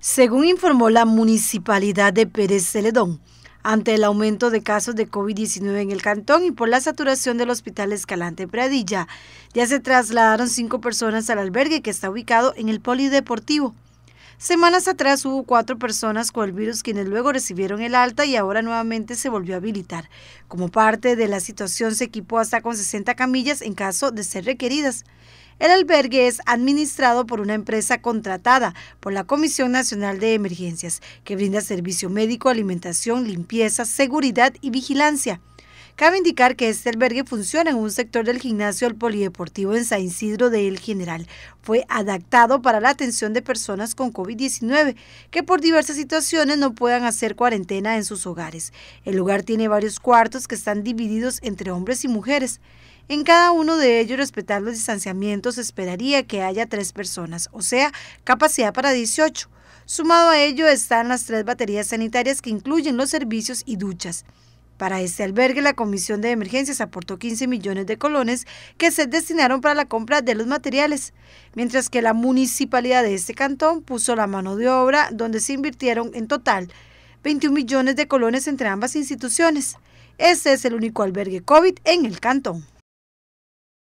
Según informó la municipalidad de Pérez Celedón, ante el aumento de casos de COVID-19 en el cantón y por la saturación del Hospital Escalante Pradilla, ya se trasladaron cinco personas al albergue que está ubicado en el Polideportivo. Semanas atrás hubo cuatro personas con el virus quienes luego recibieron el alta y ahora nuevamente se volvió a habilitar. Como parte de la situación se equipó hasta con 60 camillas en caso de ser requeridas. El albergue es administrado por una empresa contratada por la Comisión Nacional de Emergencias, que brinda servicio médico, alimentación, limpieza, seguridad y vigilancia. Cabe indicar que este albergue funciona en un sector del gimnasio del Polideportivo en San Isidro de El General. Fue adaptado para la atención de personas con COVID-19 que por diversas situaciones no puedan hacer cuarentena en sus hogares. El lugar tiene varios cuartos que están divididos entre hombres y mujeres. En cada uno de ellos, respetar los distanciamientos, esperaría que haya tres personas, o sea, capacidad para 18. Sumado a ello están las tres baterías sanitarias que incluyen los servicios y duchas. Para este albergue, la Comisión de Emergencias aportó 15 millones de colones que se destinaron para la compra de los materiales, mientras que la municipalidad de este cantón puso la mano de obra, donde se invirtieron en total 21 millones de colones entre ambas instituciones. Este es el único albergue COVID en el cantón.